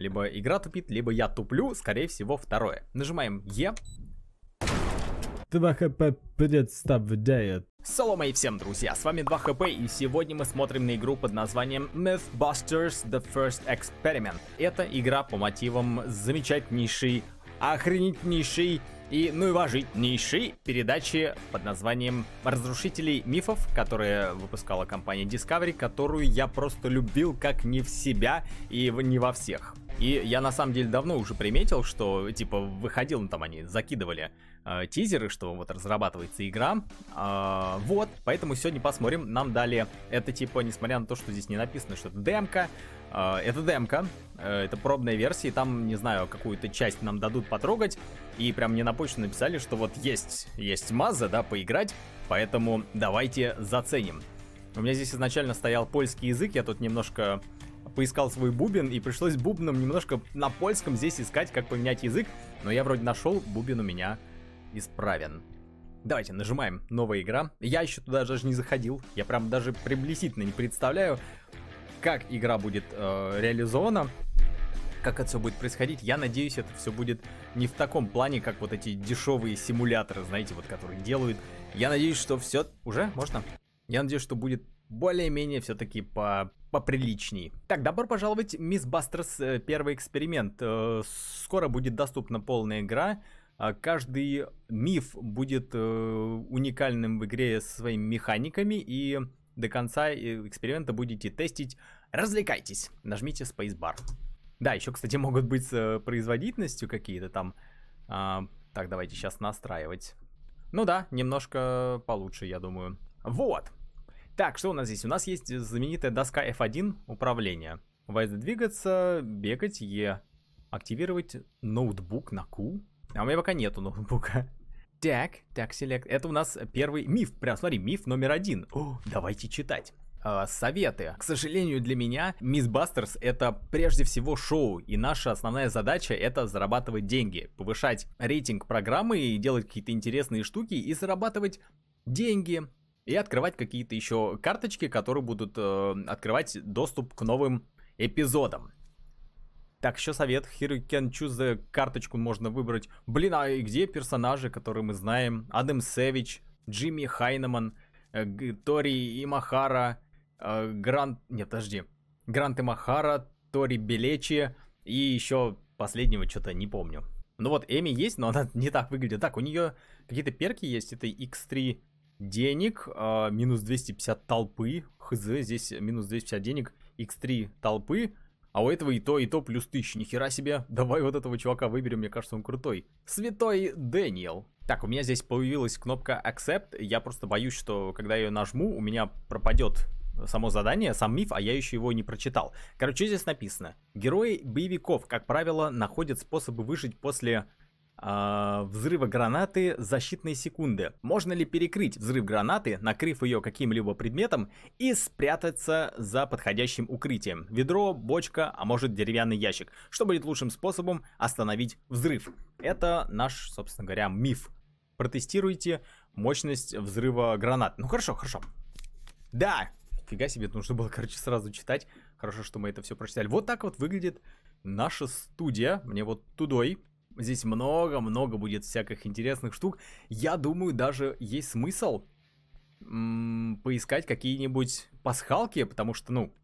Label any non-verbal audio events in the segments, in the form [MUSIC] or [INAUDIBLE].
Либо игра тупит, либо я туплю, скорее всего, второе. Нажимаем Е. Два хп представляет. Солома и всем, друзья, с вами 2 хп, и сегодня мы смотрим на игру под названием Mythbusters The First Experiment. Это игра по мотивам замечательнейшей, охренительнейшей и ну и важительнейшей передачи под названием Разрушителей мифов», которая выпускала компания Discovery, которую я просто любил как не в себя и не во всех. И я на самом деле давно уже приметил, что типа выходил, ну там они закидывали э, тизеры, что вот разрабатывается игра. Э, вот, поэтому сегодня посмотрим. Нам дали это типа, несмотря на то, что здесь не написано, что это демка. Э, это демка, э, это пробная версия, и там, не знаю, какую-то часть нам дадут потрогать. И прям мне на почту написали, что вот есть, есть маза, да, поиграть. Поэтому давайте заценим. У меня здесь изначально стоял польский язык, я тут немножко поискал свой бубен, и пришлось бубном немножко на польском здесь искать, как поменять язык, но я вроде нашел, бубен у меня исправен. Давайте нажимаем «Новая игра». Я еще туда даже не заходил, я прям даже приблизительно не представляю, как игра будет э, реализована, как это все будет происходить. Я надеюсь, это все будет не в таком плане, как вот эти дешевые симуляторы, знаете, вот которые делают. Я надеюсь, что все... Уже? Можно? Я надеюсь, что будет более-менее все-таки по поприличней. Так, добро пожаловать, Мисс Бастерс, э, первый эксперимент. Э, скоро будет доступна полная игра. Э, каждый миф будет уникальным в игре своими механиками, и до конца эксперимента будете тестить. Развлекайтесь, нажмите Spacebar. Да, еще, кстати, [LAUGHS] могут быть с производительностью какие-то там. А, так, давайте сейчас настраивать. Ну да, немножко получше, я думаю. Вот, так, что у нас здесь? У нас есть знаменитая доска F1 управления. ВСД двигаться, бегать, Е. Активировать ноутбук на Q. А у меня пока нету ноутбука. Так, так, селект. Это у нас первый миф. Прям, смотри, миф номер один. О, давайте читать. Э, советы. К сожалению для меня, Мисс Бастерс это прежде всего шоу, и наша основная задача это зарабатывать деньги, повышать рейтинг программы и делать какие-то интересные штуки и зарабатывать деньги, и открывать какие-то еще карточки, которые будут э, открывать доступ к новым эпизодам. Так, еще совет. Here you can choose the карточку можно выбрать. Блин, а где персонажи, которые мы знаем? Адам Севич, Джимми Хайнеман, э, Тори Имахара, э, Грант... Нет, подожди. Грант Имахара, Тори Белечи и еще последнего что-то не помню. Ну вот Эми есть, но она [LAUGHS] не так выглядит. Так, у нее какие-то перки есть. Это X3 денег, э, минус 250 толпы, хз, здесь минус 250 денег, x3 толпы, а у этого и то, и то плюс 1000, нихера себе, [LAUGHS] давай вот этого чувака выберем, мне кажется он крутой. Святой Дэниел. Так, у меня здесь появилась кнопка Accept, я просто боюсь, что когда я ее нажму, у меня пропадет само задание, сам миф, а я еще его не прочитал. Короче, здесь написано. Герои боевиков, как правило, находят способы выжить после э, взрыва гранаты защитные секунды. Можно ли перекрыть взрыв гранаты, накрыв ее каким-либо предметом и спрятаться за подходящим укрытием? Ведро, бочка, а может деревянный ящик. Что будет лучшим способом остановить взрыв? Это наш, собственно говоря, миф. Протестируйте мощность взрыва гранат. Ну хорошо, хорошо. Да, Фига себе, нужно было, короче, сразу читать. Хорошо, что мы это все прочитали. Вот так вот выглядит наша студия. Мне вот тудой Здесь много-много будет всяких интересных штук. Я думаю, даже есть смысл поискать какие-нибудь пасхалки, потому что, ну,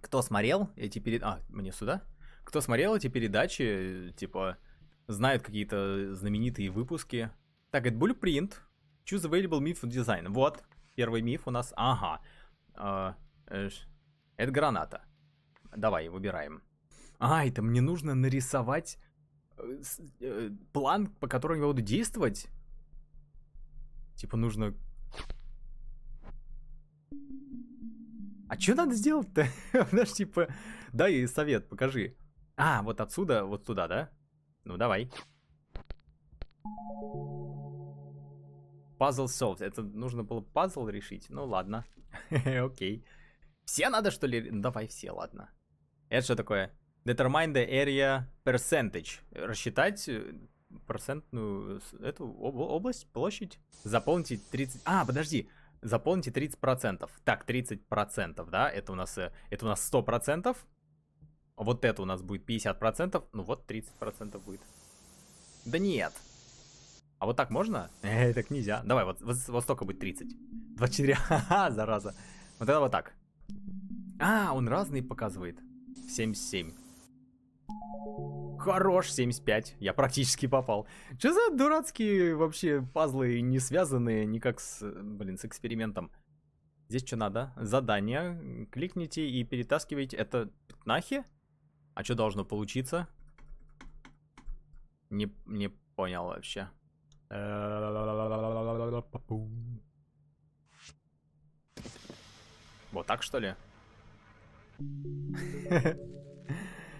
кто смотрел эти передачи... А, мне сюда? Кто смотрел эти передачи, типа, знают какие-то знаменитые выпуски. Так, это Blueprint. Choose available myth design. Вот, первый миф у нас. Ага. А, э, это граната. Давай, выбираем. А, это мне нужно нарисовать Э, план, по которому я буду действовать? Типа нужно... А что надо сделать-то? [LAUGHS] Знаешь, типа... Дай совет, покажи. А, вот отсюда, вот туда, да? Ну, давай. Пазл solved. Это нужно было пазл решить. Ну, ладно. [LAUGHS] Окей. Все надо, что ли? Ну, давай все, ладно. Это что такое? Determine the area percentage. Рассчитать э, процентную эту область, площадь. Заполните 30... А, подожди. Заполните 30%. Так, 30%, да? Это у нас, э, это у нас 100%. А вот это у нас будет 50%. Ну вот 30% будет. Да нет. А вот так можно? [LAUGHS] Э, так нельзя. Давай, вот, вот, вот столько будет 30. 24. [LAUGHS] Ха-ха, зараза. Вот это вот так. А, он разные показывает. 77. Хорош, 75. Я практически попал. Что за дурацкие вообще пазлы, не связанные никак с, блин, с экспериментом? Здесь что надо? Задание. Кликните и перетаскивайте. Это нахи? А что должно получиться? Не, не понял вообще. Вот так что ли? [LAUGHS]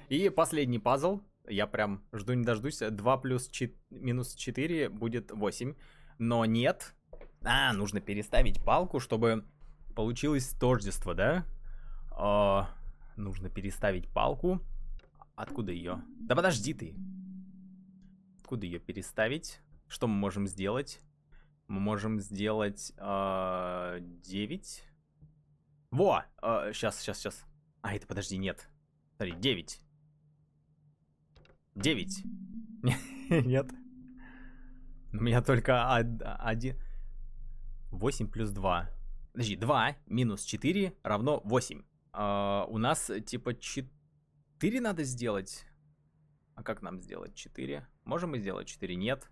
И последний пазл. Я прям жду не дождусь. 2 плюс 4, минус 4 будет 8. Но нет. А, нужно переставить палку, чтобы получилось тождество, да? Э, нужно переставить палку. Откуда ее? Да подожди ты. Откуда ее переставить? Что мы можем сделать? Мы можем сделать э, а, 9. Во! Э, а, сейчас, сейчас, сейчас. А, это подожди, нет. Смотри, 9. 9. [LAUGHS] Нет. У ну, меня только один... 8 плюс 2. Подожди, 2 минус 4 равно 8. А, у нас типа 4 надо сделать. А как нам сделать 4? Можем мы сделать 4? Нет.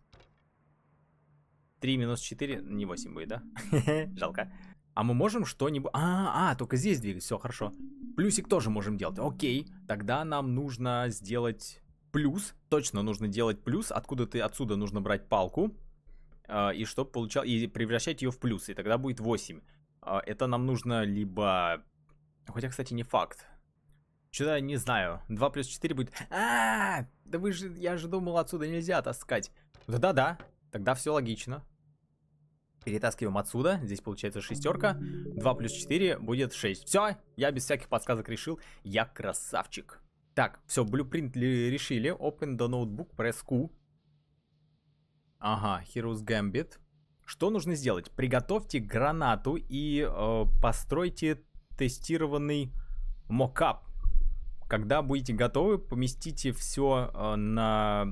3 минус 4, не 8 будет, да? [LAUGHS] Жалко. А мы можем что-нибудь... А, а, только здесь двигать, все, хорошо. Плюсик тоже можем делать. Окей, тогда нам нужно сделать плюс, точно нужно делать плюс, откуда ты отсюда нужно брать палку, э, и чтобы получал, и превращать ее в плюс, и тогда будет 8. Э, это нам нужно либо... Хотя, кстати, не факт. Что-то не знаю. 2 плюс 4 будет... А, -а, а Да вы же... Я же думал, отсюда нельзя таскать. Да-да-да. Тогда все логично. Перетаскиваем отсюда. Здесь получается шестерка. 2 плюс 4 будет 6. Все, я без всяких подсказок решил. Я красавчик. Так, все, блюпринт решили. Open the notebook, press Q. Ага, Heroes Gambit. Что нужно сделать? Приготовьте гранату и э, постройте тестированный мокап. Когда будете готовы, поместите все э, на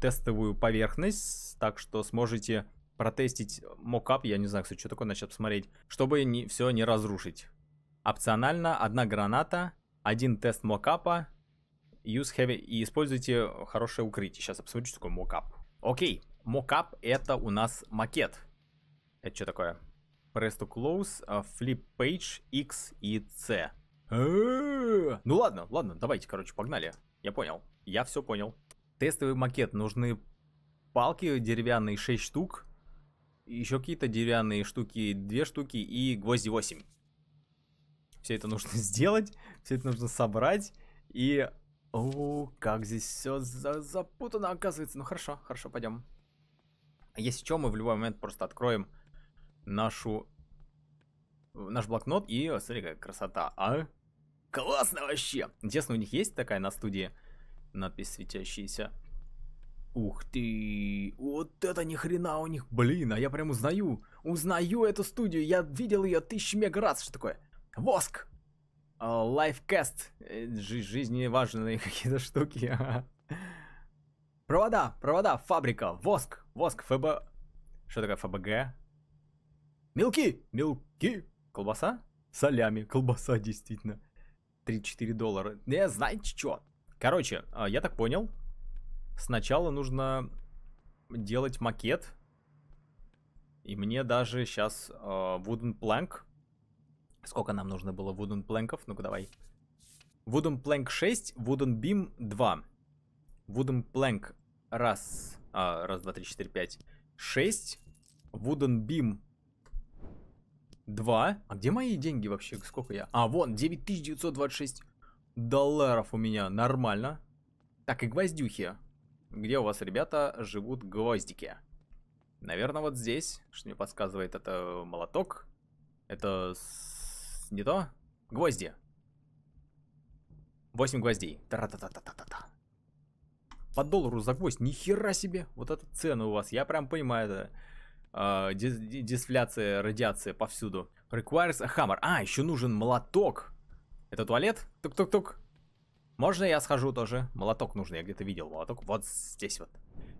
тестовую поверхность, так что сможете протестить мокап, я не знаю, кстати, что такое, начать посмотреть, чтобы не, все не разрушить. Опционально одна граната, один тест мокапа, Use heavy и используйте хорошее укрытие. Сейчас обсудим, что такое мокап. Окей, мокап это у нас макет. Это что такое? Press to close, э, flip page, X и C. А, ну ладно, ладно, давайте, короче, погнали. Я понял, я все понял. Тестовый макет. Нужны палки деревянные 6 штук, еще какие-то деревянные штуки 2 штуки и гвозди 8. Все это нужно [LAUGHS] сделать, все это нужно собрать и о, как здесь все за запутано оказывается. Ну хорошо, хорошо, пойдем. Если что, мы в любой момент просто откроем нашу наш блокнот и смотри какая красота, а? Классно вообще! Интересно, у них есть такая на студии надпись светящаяся? Ух ты! Вот это ни хрена у них! Блин, а я прям узнаю! Узнаю эту студию! Я видел ее тысячи мега раз! Что такое? Воск! Лайфкаст. Э, жизни важные [LAUGHS] какие-то штуки. Провода, провода, фабрика, воск, воск, ФБ... Что такое ФБГ? Мелки, мелки. Колбаса? Солями, колбаса, [LAUGHS] действительно. 3-4 доллара. Не, знаете что? Короче, а, я так понял. Сначала нужно делать макет. И мне даже сейчас э, а, Wooden Plank Сколько нам нужно было вуден плэнков? Ну-ка, давай. Вуден плэнк 6, вуден бим 2. Вуден плэнк раз, а, раз, два, три, четыре, пять, шесть. Вуден бим 2. А где мои деньги вообще? Сколько я? А, вон, 9926 долларов у меня. Нормально. Так, и гвоздюхи. Где у вас, ребята, живут гвоздики? Наверное, вот здесь. Что мне подсказывает, это молоток. Это не то. Гвозди. Восемь гвоздей. Та-та-та-та-та-та. По доллару за гвоздь. Нихера себе. Вот это цены у вас. Я прям понимаю это. Э, дисфляция, радиация повсюду. Requires a hammer. А, еще нужен молоток. Это туалет? Тук-тук-тук. Можно я схожу тоже? Молоток нужен, я где-то видел молоток. Вот здесь вот.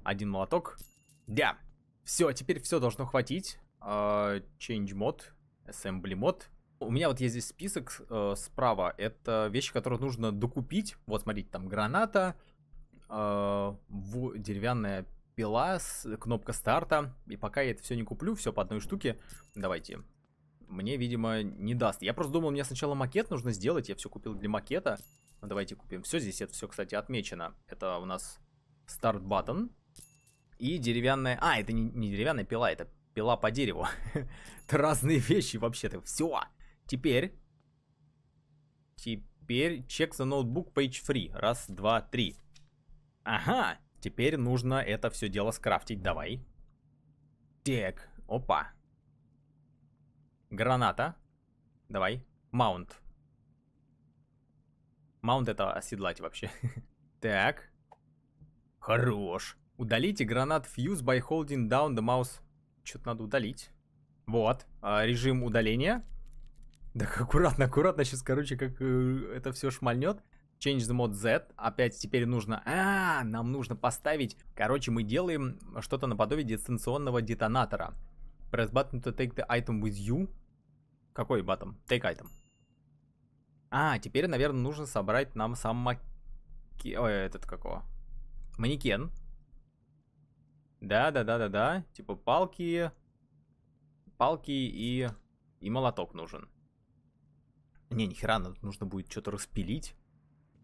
Один молоток. Да. Все, теперь все должно хватить. Uh, change mod, Assembly mod. У меня вот есть здесь список э, справа. Это вещи, которые нужно докупить. Вот, смотрите, там граната, э, деревянная пила, кнопка старта. И пока я это все не куплю, все по одной штуке. Давайте. Мне, видимо, не даст. Я просто думал, мне сначала макет нужно сделать. Я все купил для макета. Ну, давайте купим все. Здесь это все, кстати, отмечено. Это у нас старт батон И деревянная... А, это не, не деревянная пила, это пила по дереву. [LAUGHS] это разные вещи вообще-то. Все. Теперь... Теперь чек за ноутбук page free. Раз, два, три. Ага, теперь нужно это все дело скрафтить. Давай. Так, опа. Граната. Давай. Маунт. Маунт это оседлать вообще. [LAUGHS] так. Хорош. Удалите гранат фьюз by holding down the mouse. Что-то надо удалить. Вот. Э, режим удаления. Да, [LAUGHS] аккуратно, аккуратно. Сейчас, короче, как э, это все шмальнет. Change the mod Z. Опять теперь нужно... А, нам нужно поставить... Короче, мы делаем что-то наподобие дистанционного детонатора. Press button to take the item with you. Какой батом? Take item. А, теперь, наверное, нужно собрать нам сам мак... Ой, этот какого? Манекен. Да-да-да-да-да. Типа палки... Палки и... И молоток нужен. Не, нихера, нужно будет что-то распилить.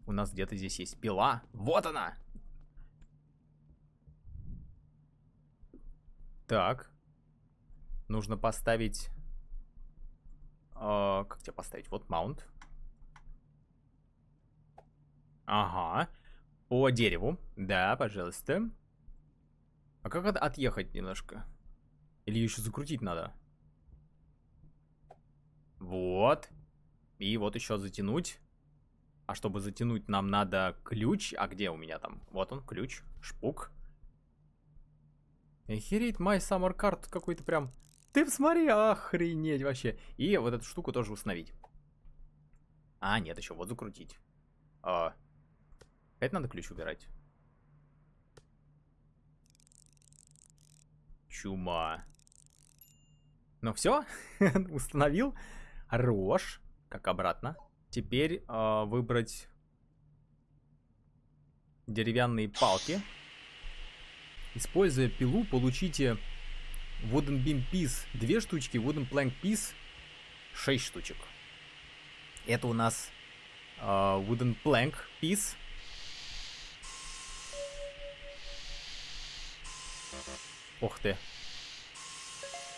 У нас где-то здесь есть пила. Вот она! Так. Нужно поставить... Э, как тебя поставить? Вот маунт. Ага. По дереву. Да, пожалуйста. А как от отъехать немножко? Или еще закрутить надо? Вот. И вот еще затянуть. А чтобы затянуть, нам надо ключ. А где у меня там? Вот он, ключ. Шпук. Охереть, май summer карт какой-то прям... Ты посмотри, охренеть вообще. И вот эту штуку тоже установить. А, нет, еще вот закрутить. А, опять надо ключ убирать. Чума. Ну все, [LAUGHS] установил. Рожь. Как обратно. Теперь э, выбрать деревянные палки. Используя пилу, получите Wooden Beam Piece 2 штучки, Wooden Plank Piece 6 штучек. Это у нас э, Wooden Plank Piece. Ох ты.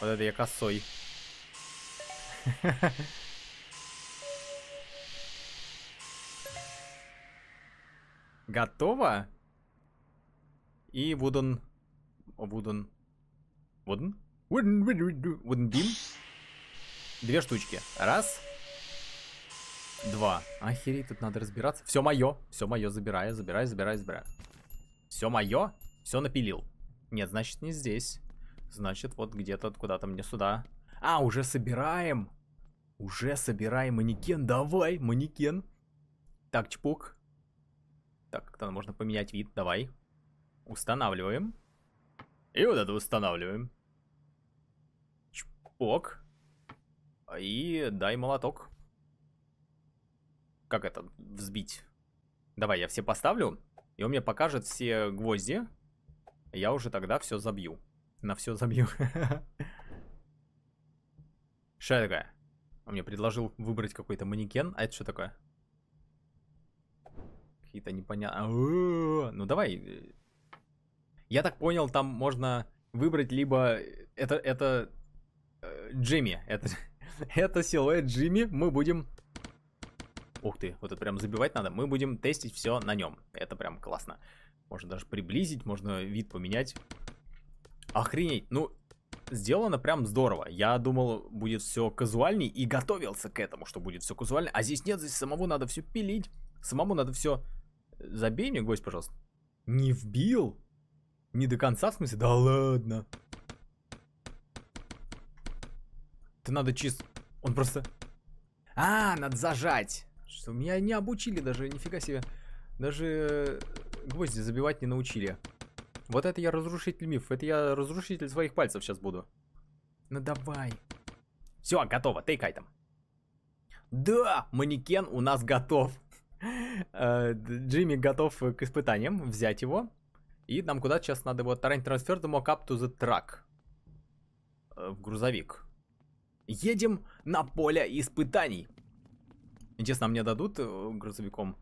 Вот это я косой. [LAUGHS] Готово. И Wooden... Wooden... Wooden? Wooden, wooden wooden beam. Две штучки. Раз. Два. Охереть, тут надо разбираться. Все мое. Все мое забираю, забираю, забираю, забираю. Все мое. Все напилил. Нет, значит не здесь. Значит вот где-то, куда-то мне сюда. А, уже собираем. Уже собираем манекен. Давай, манекен. Так, чпок. Так, как-то можно поменять вид, давай. Устанавливаем. И вот это устанавливаем. Чпок. И дай молоток. Как это? Взбить. Давай, я все поставлю, и он мне покажет все гвозди. Я уже тогда все забью. На все забью. [LAUGHS] Что такое? Он мне предложил выбрать какой-то манекен. А это что такое? какие-то непонятные... А, э, ну давай. Я так понял, там можно выбрать либо... Это, это э, Джимми. Это, [LAUGHS] это силуэт Джимми. Мы будем... Ух ты, вот это прям забивать надо. Мы будем тестить все на нем. Это прям классно. Можно даже приблизить, можно вид поменять. Охренеть. Ну, сделано прям здорово. Я думал, будет все казуальней и готовился к этому, что будет все казуально. А здесь нет, здесь самому надо все пилить. Самому надо все Забей мне гвоздь, пожалуйста. Не вбил? Не до конца, в смысле? Да ладно. Ты надо чист... Он просто... А, надо зажать. Что, меня не обучили даже, нифига себе. Даже гвозди забивать не научили. Вот это я разрушитель миф. Это я разрушитель своих пальцев сейчас буду. Ну давай. Все, готово, тейкай там. Да, манекен у нас готов. Э, Джимми готов э, к испытаниям, взять его. И нам куда сейчас надо его таранить трансфер, мог up to the truck. Э, в грузовик. Едем на поле испытаний. Интересно, а мне дадут грузовиком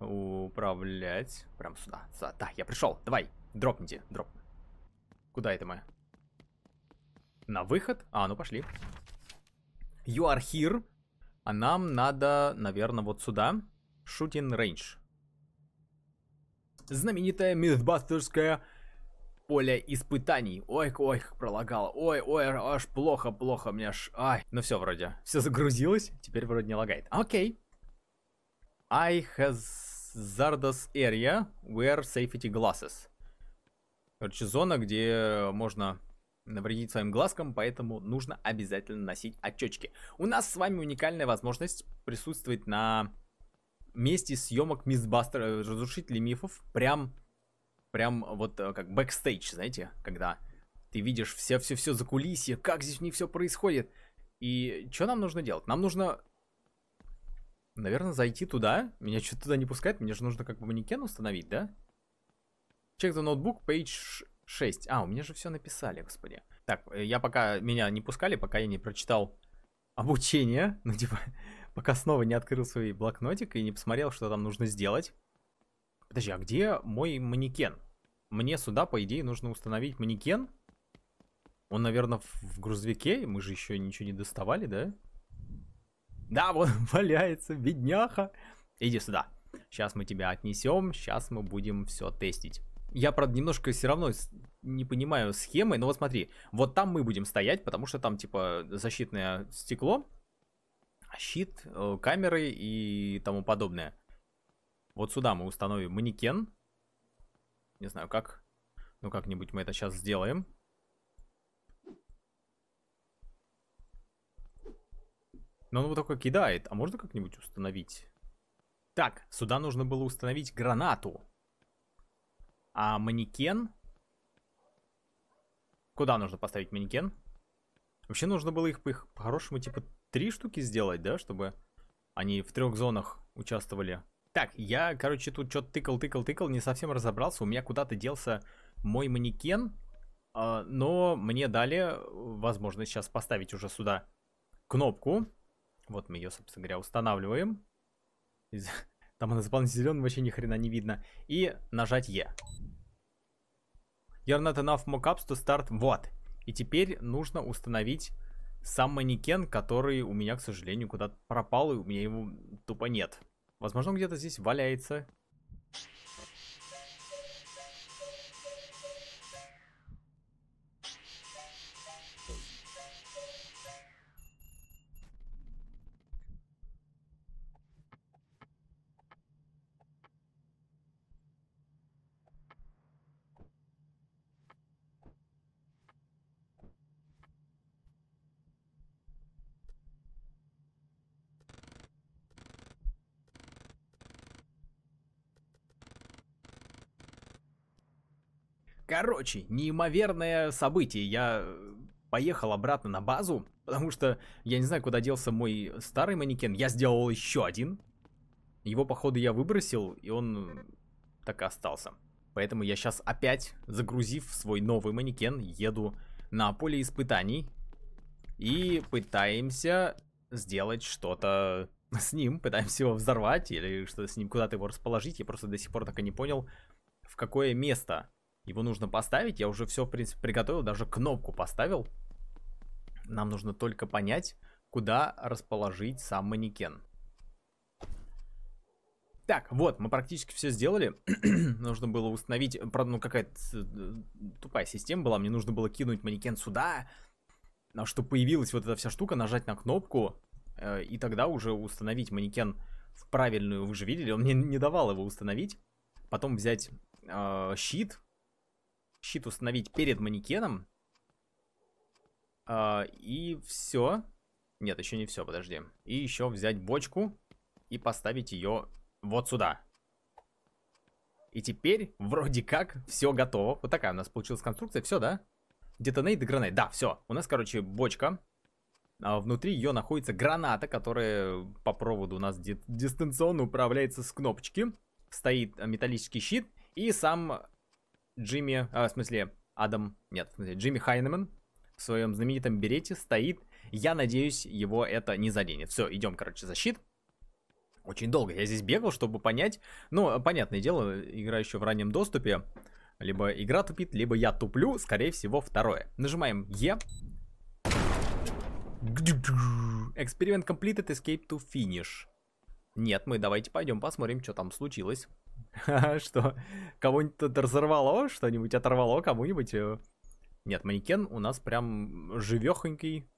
управлять? Прям сюда. сюда. Да, я пришел. Давай, дропните, дроп. Куда это мы? На выход? А, ну пошли. You are here. А нам надо, наверное, вот сюда. Shooting Range. Знаменитая мифбастерская поле испытаний. Ой, ой, как пролагало. Ой, ой, аж плохо, плохо, мне аж... Ай. Ну все вроде. Все загрузилось, теперь вроде не лагает. Окей. I hazardous area wear safety glasses. Короче, зона, где можно навредить своим глазкам, поэтому нужно обязательно носить очечки. У нас с вами уникальная возможность присутствовать на месте съемок Мисбастера, э, разрушителей мифов, прям, прям вот э, как бэкстейдж, знаете, когда ты видишь все-все-все за кулисье, как здесь не все происходит. И что нам нужно делать? Нам нужно, наверное, зайти туда. Меня что-то туда не пускает, мне же нужно как бы манекен установить, да? Чек за ноутбук, page 6. А, у меня же все написали, господи. Так, э, я пока, меня не пускали, пока я не прочитал обучение, [LAUGHS] ну типа, пока снова не открыл свой блокнотик и не посмотрел, что там нужно сделать. Подожди, а где мой манекен? Мне сюда, по идее, нужно установить манекен. Он, наверное, в грузовике. Мы же еще ничего не доставали, да? Да, вот [LAUGHS] валяется, бедняха. Иди сюда. Сейчас мы тебя отнесем, сейчас мы будем все тестить. Я, правда, немножко все равно не понимаю схемы, но вот смотри, вот там мы будем стоять, потому что там, типа, защитное стекло, а щит, э, камеры и тому подобное. Вот сюда мы установим манекен. Не знаю как. Ну как-нибудь мы это сейчас сделаем. Но он вот только кидает. А можно как-нибудь установить? Так, сюда нужно было установить гранату. А манекен... Куда нужно поставить манекен? Вообще нужно было их по-хорошему, типа, три штуки сделать, да, чтобы они в трех зонах участвовали. Так, я, короче, тут что-то тыкал, тыкал, тыкал, не совсем разобрался. У меня куда-то делся мой манекен, а, но мне дали возможность сейчас поставить уже сюда кнопку. Вот мы ее, собственно говоря, устанавливаем. [LAUGHS] Там она заполнительно зеленым, вообще ни хрена не видно. И нажать Е. E. You're not enough mockups to start. Вот. И теперь нужно установить сам манекен, который у меня, к сожалению, куда-то пропал, и у меня его тупо нет. Возможно, где-то здесь валяется. Короче, неимоверное событие. Я э, поехал обратно на базу, потому что я не знаю, куда делся мой старый манекен. Я сделал еще один. Его, походу, я выбросил, и он так и остался. Поэтому я сейчас опять, загрузив свой новый манекен, еду на поле испытаний. И пытаемся сделать что-то с ним. Пытаемся его взорвать или что-то с ним куда-то его расположить. Я просто до сих пор так и не понял, в какое место его нужно поставить. Я уже все, в принципе, приготовил. Даже кнопку поставил. Нам нужно только понять, куда расположить сам манекен. Так, вот, мы практически все сделали. [CLEARS THROAT] нужно было установить... Э, Правда, ну какая-то э, э, тупая система была. Мне нужно было кинуть манекен сюда, чтобы появилась вот эта вся штука, нажать на кнопку, э, и тогда уже установить манекен в правильную. Вы же видели, он мне не давал его установить. Потом взять э, щит, щит установить перед манекеном. А, и все. Нет, еще не все, подожди. И еще взять бочку и поставить ее вот сюда. И теперь вроде как все готово. Вот такая у нас получилась конструкция. Все, да? Детонейт и гранейт. Да, все. У нас, короче, бочка. А внутри ее находится граната, которая по проводу у нас дистанционно управляется с кнопочки. Стоит а, металлический щит и сам Джимми, а, в смысле, Адам, нет, в смысле, Джимми Хайнеман в своем знаменитом берете стоит. Я надеюсь, его это не заденет. Все, идем, короче, защит. Очень долго я здесь бегал, чтобы понять. Ну, понятное дело, игра еще в раннем доступе. Либо игра тупит, либо я туплю. Скорее всего, второе. Нажимаем Е. Эксперимент completed, escape to finish. Нет, мы давайте пойдем посмотрим, что там случилось. [LAUGHS] Что? Кого-нибудь тут разорвало что-нибудь, оторвало кому-нибудь? Э, нет, манекен у нас прям живехонький.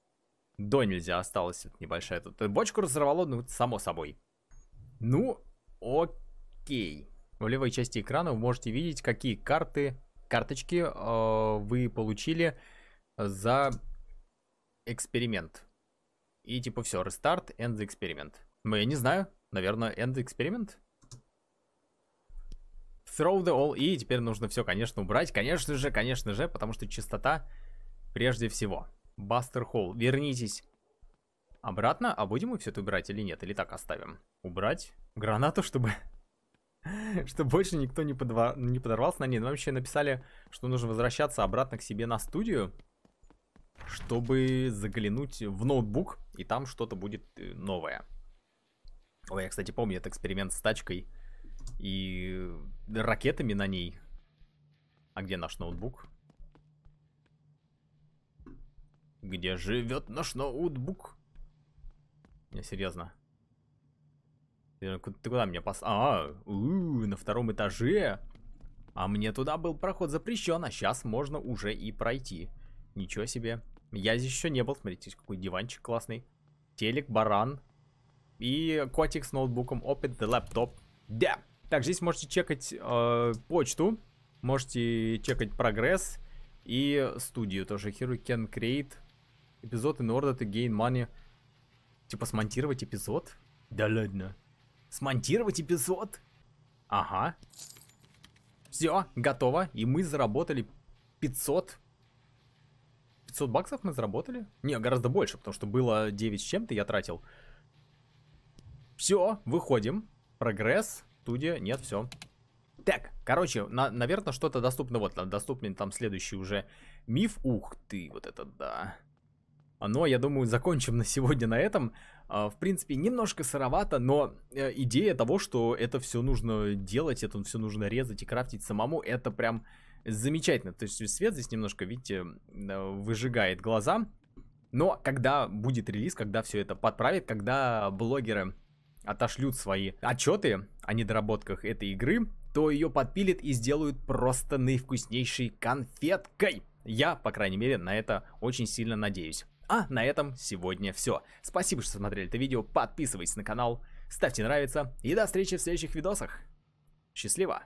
До нельзя осталось небольшая тут. Бочку разорвало, ну, само собой. Ну, окей. В левой части экрана вы можете видеть, какие карты, карточки э, вы получили за эксперимент. И типа все, restart end the experiment. Ну, я не знаю, наверное, end the experiment? Throw the all. И теперь нужно все, конечно, убрать. Конечно же, конечно же, потому что чистота прежде всего. Бастер Холл, вернитесь обратно. А будем мы все это убирать или нет? Или так оставим? Убрать гранату, чтобы... [LAUGHS] чтобы больше никто не, подва... не подорвался на ней. Нам ну, вообще написали, что нужно возвращаться обратно к себе на студию, чтобы заглянуть в ноутбук, и там что-то будет э, новое. Ой, я, кстати, помню этот эксперимент с тачкой и ракетами на ней. А где наш ноутбук? Где живет наш ноутбук? Не, серьезно. Ты, куда меня пос... А, у -у, на втором этаже. А мне туда был проход запрещен, а сейчас можно уже и пройти. Ничего себе. Я здесь еще не был, смотрите, какой диванчик классный. Телек, баран. И котик с ноутбуком. Open the laptop. Да. Yeah. Так, здесь можете чекать э, почту, можете чекать прогресс и студию тоже. Here you can create эпизод in order to gain money. Типа смонтировать эпизод? Да ладно. Смонтировать эпизод? Ага. Все, готово. И мы заработали 500 500 баксов мы заработали? Не, гораздо больше, потому что было 9 с чем-то я тратил. Все, выходим. Прогресс. Студия, нет, все. Так, короче, на, наверное, что-то доступно. Вот, доступен там следующий уже миф. Ух ты, вот это да. А, но, ну, а я думаю, закончим на сегодня на этом. А, в принципе, немножко сыровато, но э, идея того, что это все нужно делать, это все нужно резать и крафтить самому, это прям замечательно. То есть свет здесь немножко, видите, э, выжигает глаза. Но когда будет релиз, когда все это подправит, когда блогеры отошлют свои отчеты о недоработках этой игры, то ее подпилят и сделают просто наивкуснейшей конфеткой. Я, по крайней мере, на это очень сильно надеюсь. А на этом сегодня все. Спасибо, что смотрели это видео, подписывайтесь на канал, ставьте нравится и до встречи в следующих видосах. Счастливо!